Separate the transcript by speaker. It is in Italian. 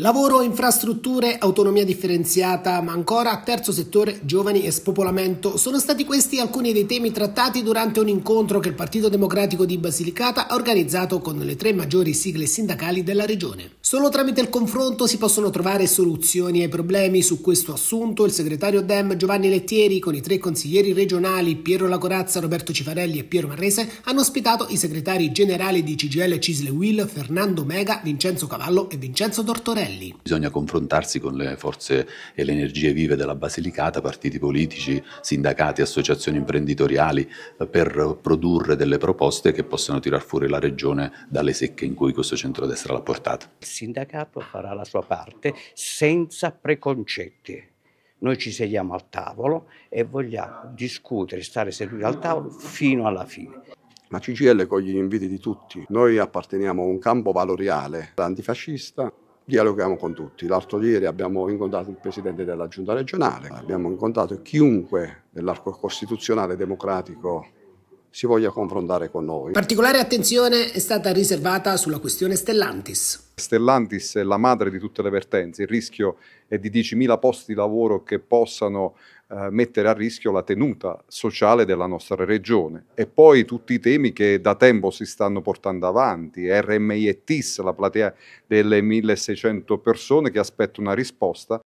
Speaker 1: Lavoro, infrastrutture, autonomia differenziata, ma ancora terzo settore, giovani e spopolamento. Sono stati questi alcuni dei temi trattati durante un incontro che il Partito Democratico di Basilicata ha organizzato con le tre maggiori sigle sindacali della regione. Solo tramite il confronto si possono trovare soluzioni ai problemi. Su questo assunto il segretario DEM Giovanni Lettieri con i tre consiglieri regionali Piero Lacorazza, Roberto Cifarelli e Piero Marrese hanno ospitato i segretari generali di CGL Cisle Will, Fernando Mega, Vincenzo Cavallo e Vincenzo Tortorelli livelli.
Speaker 2: Bisogna confrontarsi con le forze e le energie vive della Basilicata, partiti politici, sindacati, associazioni imprenditoriali, per produrre delle proposte che possano tirar fuori la regione dalle secche in cui questo centrodestra l'ha portata.
Speaker 3: Il sindacato farà la sua parte senza preconcetti noi ci sediamo al tavolo e vogliamo discutere, stare seduti al tavolo fino alla fine. La CGL
Speaker 4: coglie gli inviti di tutti. Noi apparteniamo a un campo
Speaker 3: valoriale antifascista
Speaker 4: dialoghiamo con tutti. L'altro ieri abbiamo incontrato il Presidente della Giunta regionale, abbiamo incontrato chiunque dell'arco costituzionale democratico si voglia confrontare
Speaker 5: con noi.
Speaker 1: Particolare attenzione è stata riservata sulla questione Stellantis.
Speaker 5: Stellantis è la madre di tutte le vertenze, il rischio è di 10.000 posti di lavoro che possano eh, mettere a rischio la tenuta sociale della nostra regione. E poi tutti i temi che da tempo si stanno portando avanti, RMI e TIS, la platea delle 1.600 persone che aspettano una risposta.